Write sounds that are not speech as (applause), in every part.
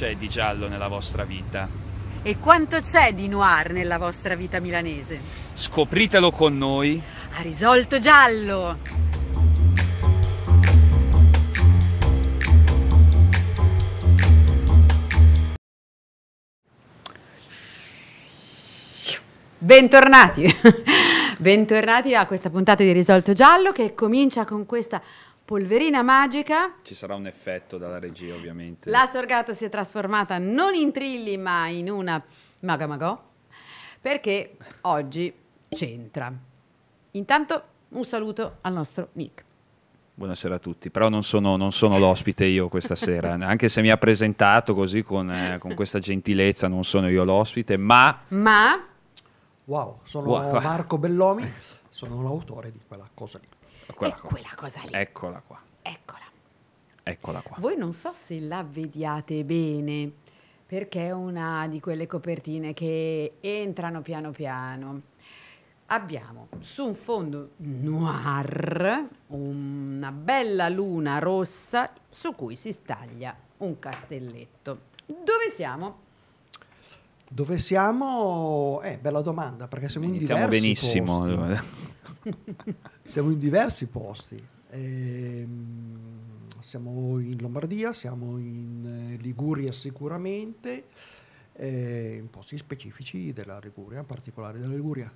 c'è di giallo nella vostra vita? E quanto c'è di noir nella vostra vita milanese? Scopritelo con noi. A risolto giallo! Bentornati. (laughs) Bentornati a questa puntata di Risolto Giallo che comincia con questa Polverina magica. Ci sarà un effetto dalla regia, ovviamente. La sorgata si è trasformata non in trilli, ma in una magamagò, perché oggi c'entra. Intanto un saluto al nostro Nick. Buonasera a tutti, però non sono, non sono l'ospite io questa sera, (laughs) anche se mi ha presentato così con, eh, con questa gentilezza, non sono io l'ospite, ma... Ma... Wow, sono wow. Marco Bellomi, sono l'autore di quella cosa lì. Quella, qua. quella cosa lì. Eccola qua. Eccola. Eccola qua. Voi non so se la vediate bene, perché è una di quelle copertine che entrano piano piano. Abbiamo su un fondo noir una bella luna rossa su cui si staglia un castelletto. Dove siamo? Dove siamo? Eh, bella domanda, perché siamo Iniziamo in diversi benissimo. (laughs) siamo in diversi posti. Eh, siamo in Lombardia, siamo in eh, Liguria sicuramente, eh, in posti specifici della Liguria, in particolare della Liguria.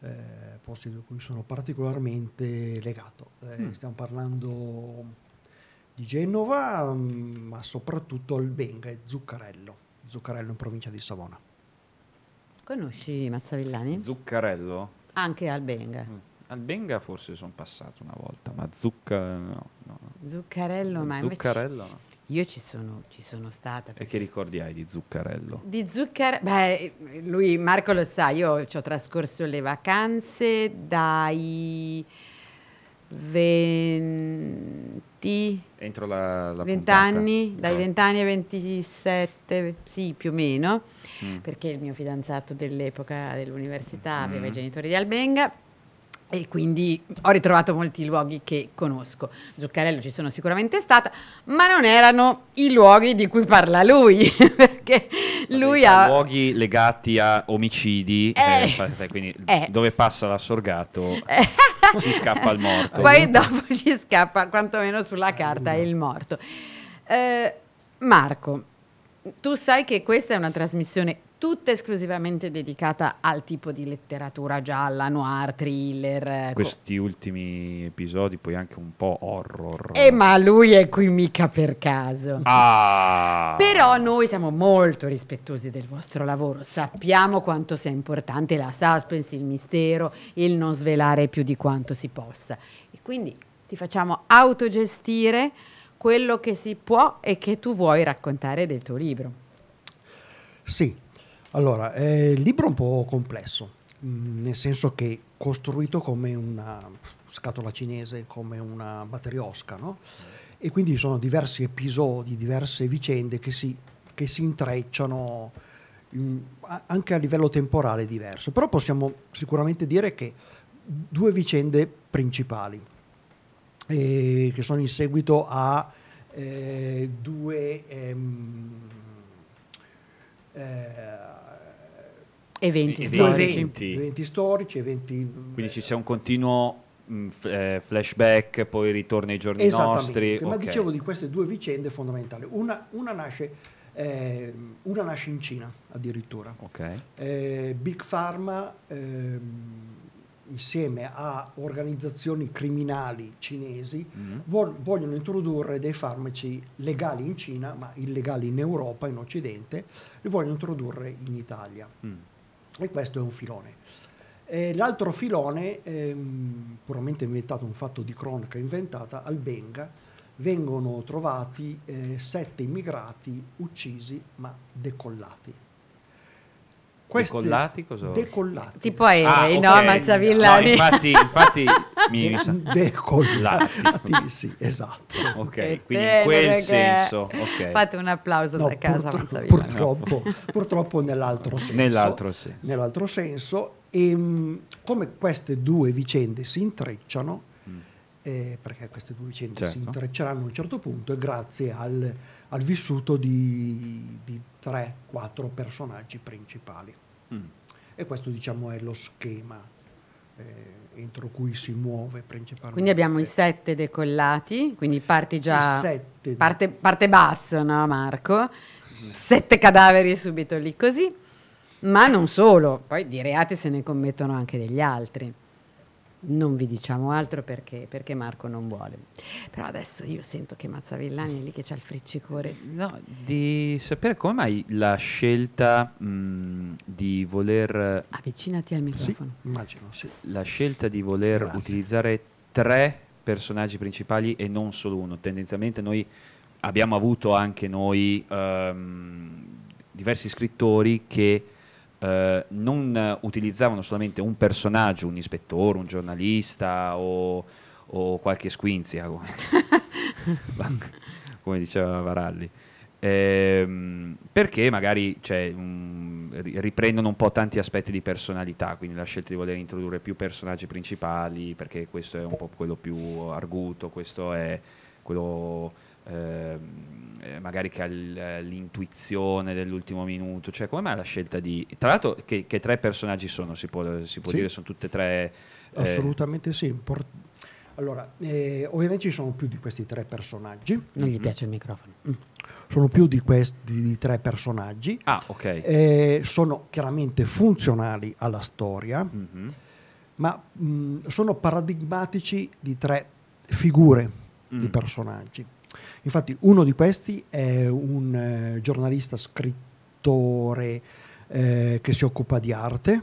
Eh, posti di cui sono particolarmente legato. Eh, mm. Stiamo parlando di Genova, mm, ma soprattutto Albenga e Zuccarello. Zuccarello in provincia di Savona. Conosci Mazzavillani? Zuccarello? Anche Albenga. Mm. Albenga forse sono passato una volta, ma Zucca no. no. Zuccarello, ma Zuccarello no. Io ci sono, ci sono stata. E che ricordi hai di Zuccarello? Di Zuccarello, beh, lui, Marco lo sa, io ci ho trascorso le vacanze dai 20 entro la, la 20 anni, dai no. 20 anni ai 27, sì, più o meno, mm. perché il mio fidanzato dell'epoca dell'università mm. aveva i genitori di Albenga e quindi ho ritrovato molti luoghi che conosco. Zuccarello ci sono sicuramente stata, ma non erano i luoghi di cui parla lui, (laughs) perché lui ha... Luoghi legati a omicidi, eh, eh, quindi eh. dove passa l'assorgato... Eh si scappa il morto. (laughs) Poi dopo ci scappa, quantomeno sulla carta, il morto. Eh, Marco, tu sai che questa è una trasmissione tutta esclusivamente dedicata al tipo di letteratura gialla, noir, thriller. Eh, Questi ultimi episodi poi anche un po' horror. E eh, ma lui è qui mica per caso. Ah. Però noi siamo molto rispettosi del vostro lavoro, sappiamo quanto sia importante la suspense, il mistero, il non svelare più di quanto si possa. E quindi ti facciamo autogestire quello che si può e che tu vuoi raccontare del tuo libro. Sì, allora, è un libro un po' complesso, mm, nel senso che costruito come una scatola cinese, come una batteriosca, no? E quindi sono diversi episodi, diverse vicende che si, che si intrecciano mm, anche a livello temporale diverso. Però possiamo sicuramente dire che due vicende principali, eh, che sono in seguito a eh, due... Ehm, eh, eventi, storici. Eventi. eventi storici, eventi... Mm, Quindi ci eh, c'è un continuo mm, eh, flashback, poi ritorna ai giorni nostri. Ma okay. dicevo di queste due vicende fondamentali. Una, una, nasce, eh, una nasce, in Cina addirittura. Okay. Eh, Big Pharma eh, insieme a organizzazioni criminali cinesi, mm. vogliono introdurre dei farmaci legali in Cina, ma illegali in Europa, in Occidente, li vogliono introdurre in Italia. Mm. E questo è un filone. l'altro filone, ehm, puramente inventato, un fatto di cronaca inventata, al Benga vengono trovati eh, sette immigrati uccisi ma decollati decollati cosa? Decollati. Tipo aerei, ah, no? Okay. Mazzavillani. No, infatti, infatti (laughs) mi, De- Decollati, (laughs) sì, esatto. Ok, quindi in quel senso. Okay. Fate un applauso no, da casa, Mazzavilla. purtroppo, purtroppo nell'altro senso. Nell'altro senso. Nell'altro senso. E, ehm, come queste due vicende si intrecciano, eh, perché queste due vicende certo. si intrecceranno a un certo punto e grazie al, al vissuto di, di 3-4 personaggi principali. Mm. E questo diciamo è lo schema eh, entro cui si muove principalmente. Quindi abbiamo i sette decollati, quindi parti già... Sette... Parte, parte basso, no Marco? Sette cadaveri subito lì così, ma non solo, poi di reati se ne commettono anche degli altri. Non vi diciamo altro perché, perché, Marco non vuole. Però adesso io sento che Mazzavillani è lì che c'ha il friccicore. No, di sapere come mai la scelta mh, mm, di voler... Avvicinati al microfono. Sì, immagino, sì. La scelta di voler Grazie. utilizzare tre personaggi principali e non solo uno. Tendenzialmente noi abbiamo avuto anche noi um, diversi scrittori che eh, non utilizzavano solamente un personaggio, un ispettore, un giornalista o, o qualche squinzia, come, (laughs) (laughs) come diceva Varalli. Eh, perché magari cioè, mh, riprendono un po' tanti aspetti di personalità, quindi la scelta di voler introdurre più personaggi principali, perché questo è un po' quello più arguto, questo è quello Ehm, eh, magari che ha l'intuizione dell'ultimo minuto, cioè come mai la scelta di... Tra l'altro che, che tre personaggi sono, si può, si può sì. dire, sono tutte e tre... Eh, Assolutamente eh... sì, Import... allora, eh, ovviamente ci sono più di questi tre personaggi. Non mm-hmm. gli piace il microfono. Mm. Sono più di questi di tre personaggi. Ah, ok. Eh, sono chiaramente funzionali alla storia, mm-hmm. ma mh, mm, sono paradigmatici di tre figure mm. di personaggi. Infatti uno di questi è un eh, giornalista scrittore eh, che si occupa di arte,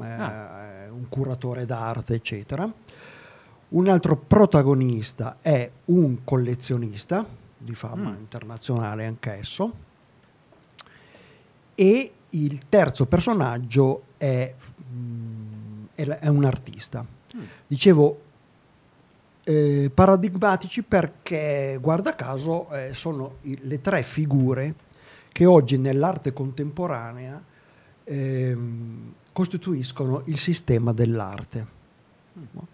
eh, ah. un curatore d'arte, eccetera. Un altro protagonista è un collezionista di fama mm. internazionale anch'esso e il terzo personaggio è, mh, mm, è, è un artista. Mm. Dicevo, eh, paradigmatici perché, guarda caso, eh, sono i, le tre figure che oggi nell'arte contemporanea eh, costituiscono il sistema dell'arte. No?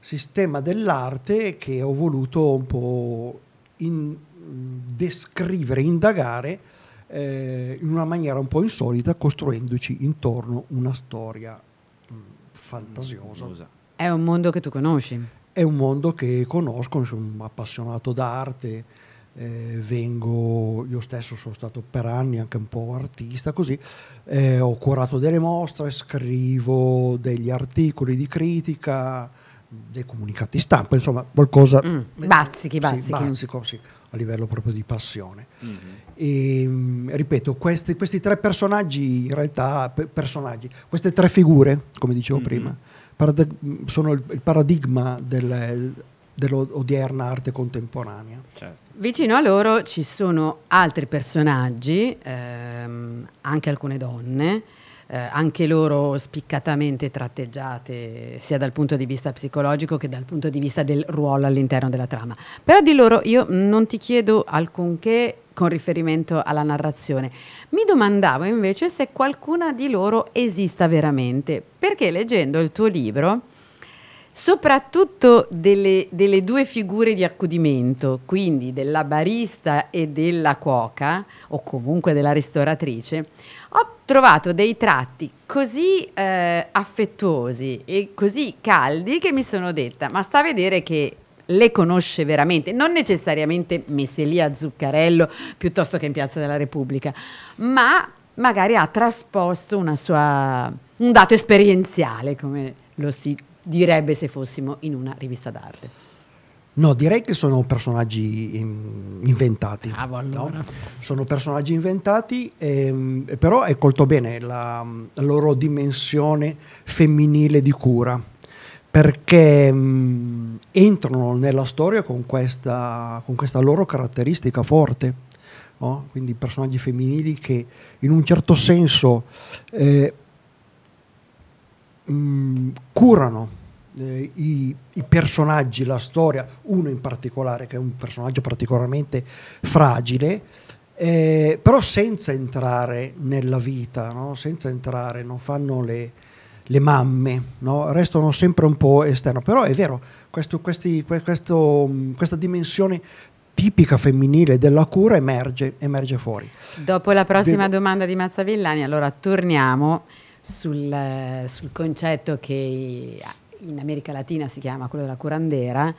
Sistema dell'arte che ho voluto un po' in, mm, descrivere, indagare eh, in una maniera un po' insolita, costruendoci intorno una storia mh, mm, fantasiosa. È un mondo che tu conosci è un mondo che conosco, sono appassionato d'arte, eh, vengo, io stesso sono stato per anni anche un po' artista, così eh, ho curato delle mostre, scrivo degli articoli di critica, dei comunicati stampa, insomma qualcosa... Mm, bazzichi, eh, bazzichi. Sì, bazzico, sì, a livello proprio di passione. Mm-hmm. E, ehm, ripeto, questi, questi, tre personaggi, in realtà, personaggi, queste tre figure, come dicevo mm-hmm. prima, paradig- sono il, il paradigma del, dell'odierna arte contemporanea. Certo. Vicino a loro ci sono altri personaggi, ehm, anche alcune donne, eh, anche loro spiccatamente tratteggiate sia dal punto di vista psicologico che dal punto di vista del ruolo all'interno della trama. Però di loro io non ti chiedo alcunché con riferimento alla narrazione. Mi domandavo invece se qualcuna di loro esista veramente, perché leggendo il tuo libro, soprattutto delle, delle due figure di accudimento, quindi della barista e della cuoca, o comunque della ristoratrice, ho trovato dei tratti così eh, affettuosi e così caldi che mi sono detta, ma sta a vedere che le conosce veramente, non necessariamente messe lì a Zuccarello piuttosto che in Piazza della Repubblica, ma magari ha trasposto sua, un dato esperienziale, come lo si direbbe se fossimo in una rivista d'arte. No, direi che sono personaggi mm, inventati. Bravo, allora. no? Sono personaggi inventati, ehm, però è colto bene la, mm, la loro dimensione femminile di cura perché mh, mm, entrano nella storia con questa, con questa loro caratteristica forte, no? quindi personaggi femminili che in un certo senso eh, mh, mm, curano eh, i, i, personaggi, la storia, uno in particolare che è un personaggio particolarmente fragile, eh, però senza entrare nella vita, no? senza entrare, non fanno le le mamme, no? restano sempre un po' esterno, però è vero, questo, questi, questo, questa dimensione tipica femminile della cura emerge, emerge fuori. Dopo la prossima Devo... domanda di Mazzavillani, allora torniamo sul, sul concetto che in America Latina si chiama quello della curandera,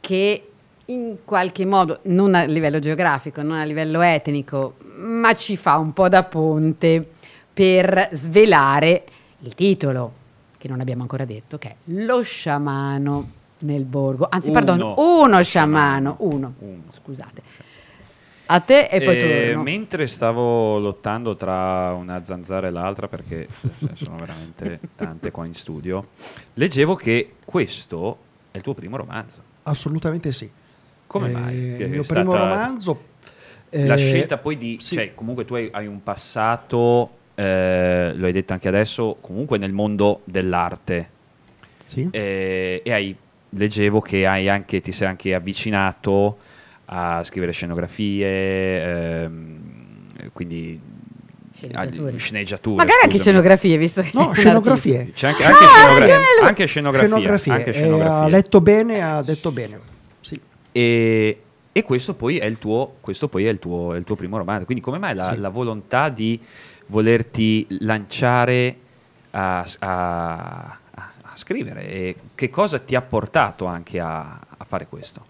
che in qualche modo, non a livello geografico, non a livello etnico, ma ci fa un po' da ponte per svelare il titolo, che non abbiamo ancora detto, che è Lo sciamano nel borgo. Anzi, uno. perdono, uno sciamano, uno. uno. Scusate. A te e poi eh, torno. Mentre stavo lottando tra una zanzara e l'altra, perché eh, cioè, sono veramente (laughs) tante qua in studio, leggevo che questo è il tuo primo romanzo. Assolutamente sì. Come eh, mai? il mio primo romanzo... La eh, scelta poi di... Sì. Cioè, comunque tu hai, hai un passato eh, lo hai detto anche adesso, comunque nel mondo dell'arte. Sì. Eh, e hai, leggevo che anche, ti sei anche avvicinato a scrivere scenografie, ehm, quindi Sceneggiature. sceneggiature. Magari scusami. anche scenografie, visto che... No, (laughs) scenografie. C'è anche, anche, ah, scenografia, anche scenografia. scenografie. Anche scenografie. Eh, ha letto bene, ha detto bene. Sì. E, e questo poi, è il, tuo, questo poi è, il tuo, è il tuo, primo romanzo. Quindi come mai la, sì. la volontà di volerti lanciare a, a, a scrivere e che cosa ti ha portato anche a, a fare questo?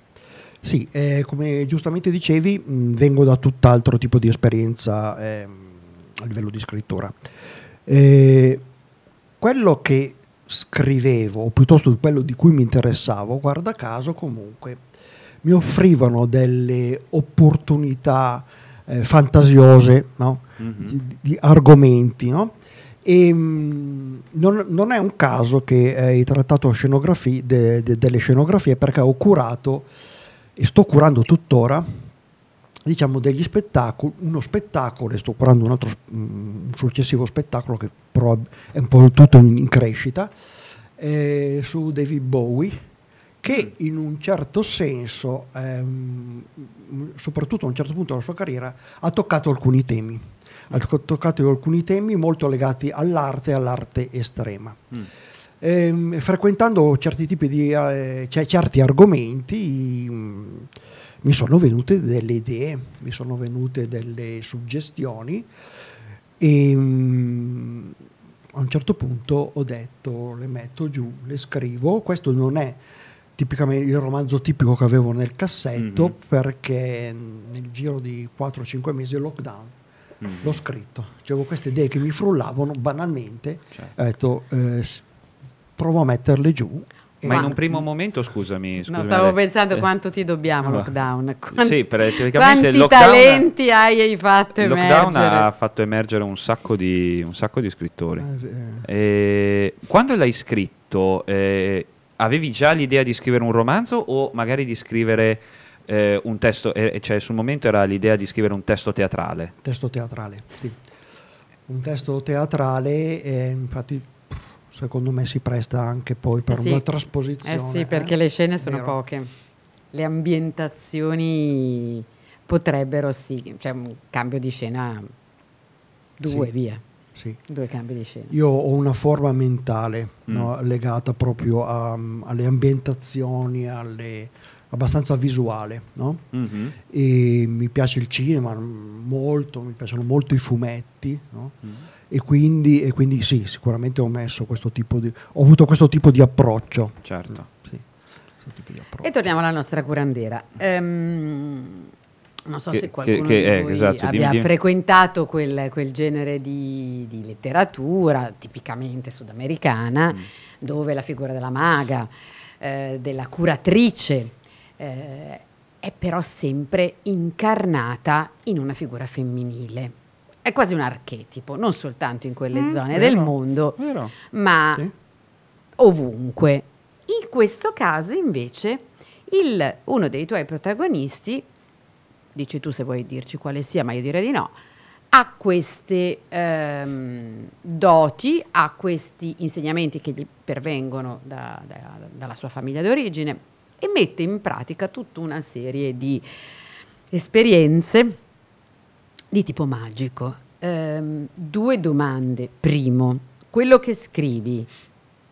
Sì, eh, come giustamente dicevi, mh, mm, vengo da tutt'altro tipo di esperienza eh, a livello di scrittura. Eh, quello che scrivevo, o piuttosto quello di cui mi interessavo, guarda caso comunque, mi offrivano delle opportunità eh, fantasiose, no? mm-hmm. di, di, argomenti. No? E, ehm, mh, non, non, è un caso che eh, hai trattato scenografi, de, de, delle scenografie perché ho curato e sto curando tuttora diciamo degli spettacoli, uno spettacolo, e sto curando un altro mm, un successivo spettacolo che è un po' tutto in, crescita, eh, su David Bowie, che mm. in un certo senso, ehm, soprattutto a un certo punto della sua carriera, ha toccato alcuni temi ha toccato alcuni temi molto legati all'arte e all'arte estrema. Mm. Eh, frequentando certi tipi di eh, cioè, certi argomenti mh, mm, mi sono venute delle idee, mi sono venute delle suggestioni e mh, mm, a un certo punto ho detto le metto giù, le scrivo, questo non è tipicamente il romanzo tipico che avevo nel cassetto mm-hmm. perché nel giro di 4-5 mesi del lockdown mm. l'ho scritto. Avevo queste idee che mi frullavano banalmente, certo. ho detto eh, provo a metterle giù ma in un primo momento, scusami, scusami no, stavo pensando eh, quanto ti dobbiamo no. lockdown. Quanti, sì, praticamente quanti lockdown, talenti hai fatto lockdown emergere? Lockdown ha fatto emergere un sacco di, un sacco di scrittori. Eh, eh. eh. quando l'hai scritto, eh, avevi già l'idea di scrivere un romanzo o magari di scrivere eh, un testo, eh, cioè sul momento era l'idea di scrivere un testo teatrale. Testo teatrale, sì. Un testo teatrale, eh, infatti secondo me si presta anche poi per eh sì. una trasposizione. Eh sì, eh, perché le scene sono Vero. poche, le ambientazioni potrebbero sì, cioè un cambio di scena, due sì. via. Sì. Due cambi di scena. Io ho una forma mentale mm. no, legata proprio a, alle ambientazioni, alle, abbastanza visuale. No? Mm-hmm. E mi piace il cinema molto, mi piacciono molto i fumetti. No? Mm-hmm. E, quindi, e, quindi, sì, sicuramente ho messo questo tipo di. ho avuto questo tipo di approccio. Certo. Mm, sì, di approccio. E torniamo alla nostra curandera. Um, non so che, se qualcuno che, che eh, è, esatto, abbia dimmi, frequentato quel, quel genere di, di, letteratura, tipicamente sudamericana, mm. dove la figura della maga, eh, della curatrice, eh, è però sempre incarnata in una figura femminile. È quasi un archetipo, non soltanto in quelle mm, zone vero, del mondo, vero. ma sì. ovunque. In questo caso invece il, uno dei tuoi protagonisti, dici tu se vuoi dirci quale sia, ma io direi di no, ha queste ehm, doti, ha questi insegnamenti che gli pervengono da, da, dalla sua famiglia d'origine e mette in pratica tutta una serie di esperienze di tipo magico. Ehm, due domande. Primo, quello che scrivi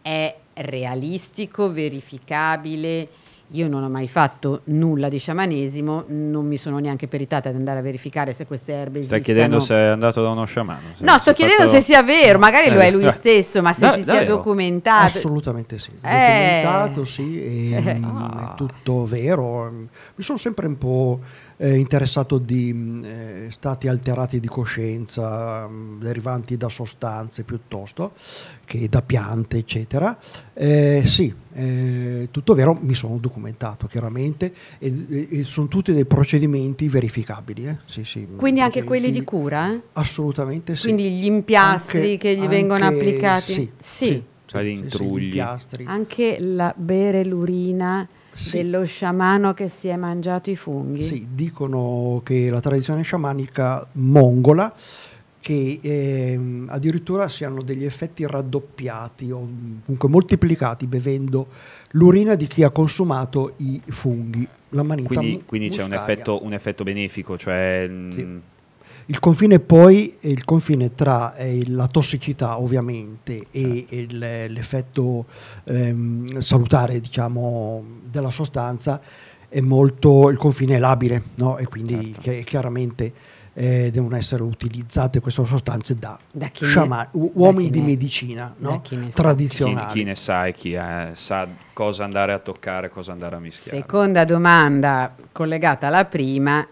è realistico, verificabile? Io non ho mai fatto nulla di sciamanesimo, non mi sono neanche peritata ad andare a verificare se queste erbe Stai esistano. Stai chiedendo se è andato da uno sciamano? No, sto chiedendo fatto... se sia vero, magari eh, lo è eh, lui eh, stesso, ma se da, si sia documentato. Assolutamente sì, eh. documentato sì, è, mm, (laughs) ah. è tutto vero. Mi sono sempre un po' eh, interessato di mm, eh, stati alterati di coscienza mh, mm, derivanti da sostanze piuttosto che da piante, eccetera. Eh, sì, eh, tutto vero, mi sono documentato chiaramente e, e sono tutti dei procedimenti verificabili. Eh. Sì, sì, mm, Quindi anche quelli di cura? Eh? Assolutamente sì. Quindi gli impiastri anche, che gli anche vengono applicati? Sì. sì. sì. Cioè, sì, sì, gli Anche la bere l'urina sì. dello sciamano che si è mangiato i funghi. Sì, dicono che la tradizione sciamanica mongola che ehm, addirittura si hanno degli effetti raddoppiati o comunque moltiplicati bevendo l'urina di chi ha consumato i funghi. La manita quindi, quindi c'è un effetto, un effetto, benefico, cioè... Mm, sì. Mh, il confine poi è il confine tra eh, la tossicità ovviamente e, e certo. l'effetto ehm, salutare diciamo, della sostanza è molto, il confine è labile no? e quindi certo. che, chiaramente eh, devono essere utilizzate queste sostanze da, da shaman, ne, uomini da di ne, medicina no? tradizionali. Chi, chi, ne sa e chi eh, sa cosa andare a toccare, cosa andare a mischiare. Seconda domanda collegata alla prima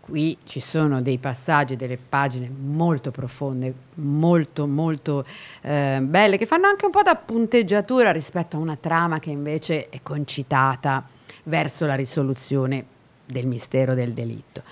qui ci sono dei passaggi, delle pagine molto profonde, molto molto eh, belle, che fanno anche un po' da punteggiatura rispetto a una trama che invece è concitata verso la risoluzione del mistero del delitto.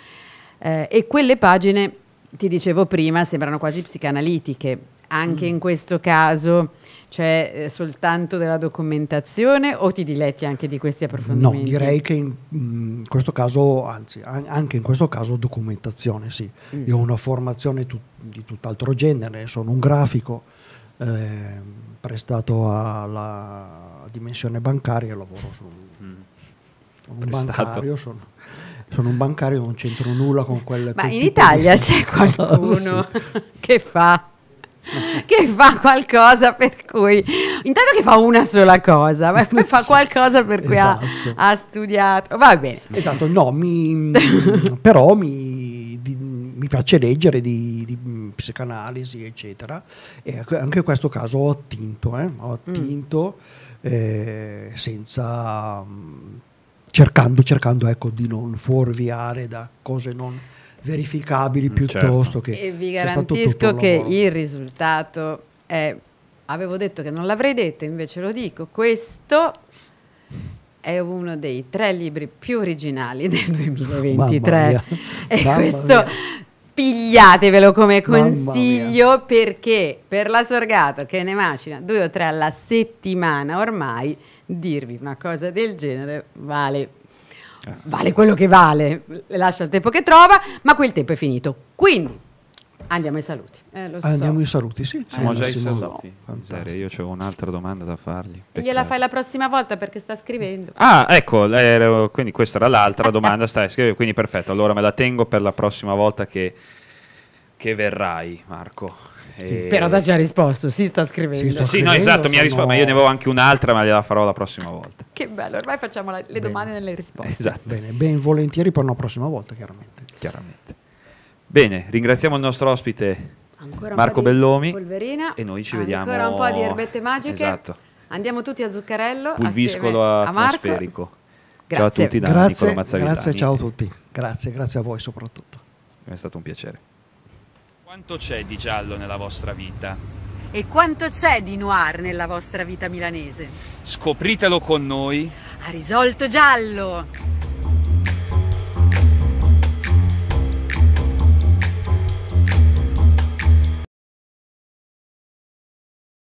Eh, e quelle pagine, ti dicevo prima, sembrano quasi psicanalitiche, anche mm. in questo caso c'è eh, soltanto della documentazione o ti diletti anche di questi approfondimenti? No, direi che in, mm, in questo caso, anzi anche in questo caso documentazione, sì. Mm. Io ho una formazione tut di tutt'altro genere, sono un grafico eh, prestato alla dimensione bancaria, lavoro su mm. un prestato. bancario, sono, sono un bancario, non c'entro nulla con quelle... Ma in Italia c'è (laughs) ah, qualcuno (laughs) che fa (laughs) che fa qualcosa per cui intanto che fa una sola cosa ma poi (laughs) fa qualcosa per cui esatto. ha, ha, studiato va bene esatto no mi, però mi, di, mi, piace leggere di, di, psicanalisi eccetera e anche in questo caso ho attinto eh? ho mm. attinto mm. eh, senza mm, cercando cercando ecco di non fuorviare da cose non verificabili mm, certo. piuttosto certo. che... E vi garantisco che il risultato è... Avevo detto che non l'avrei detto, invece lo dico. Questo è uno dei tre libri più originali del 2023. E Mamma questo... Mia. Pigliatevelo come consiglio perché per la Sorgato che ne macina due o tre alla settimana ormai, dirvi una cosa del genere vale vale quello che vale, lascia il tempo che trova, ma quel tempo è finito. Quindi andiamo ai saluti. Eh, so. Andiamo ai saluti, sì. Siamo eh, già ai saluti. Io ho un'altra domanda da fargli. Peccato. Gliela fai la prossima volta perché sta scrivendo. Ah, ecco, eh, quindi questa era l'altra domanda, stai scrivendo, quindi perfetto. Allora me la tengo per la prossima volta che, che verrai, Marco. Sì, però da già risposto, si sta scrivendo. Sì, sta sì scrivendo, no, esatto, mi ha risposto, no. ma io ne avevo anche un'altra, ma gliela farò la prossima volta. Che bello, ormai facciamo la, le Bene. domande nelle risposte. Esatto. Bene, ben volentieri per una prossima volta, chiaramente. Chiaramente. Bene, ringraziamo il nostro ospite Ancora Marco Bellomi polverina. e noi ci Ancora vediamo. Ancora un po' di erbette magiche. Esatto. Andiamo tutti a Zuccarello. Pulviscolo atmosferico. A ciao a tutti da grazie, Nicola Mazzarini. Grazie, ciao a tutti. Grazie, grazie a voi soprattutto. È stato un piacere. Quanto c'è di giallo nella vostra vita? E quanto c'è di noir nella vostra vita milanese? Scopritelo con noi. Ha risolto giallo!